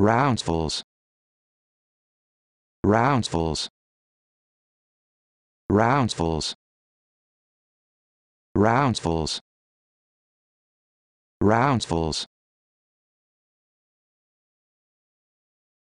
roundsfuls roundsfuls roundsfuls roundsfuls roundsfuls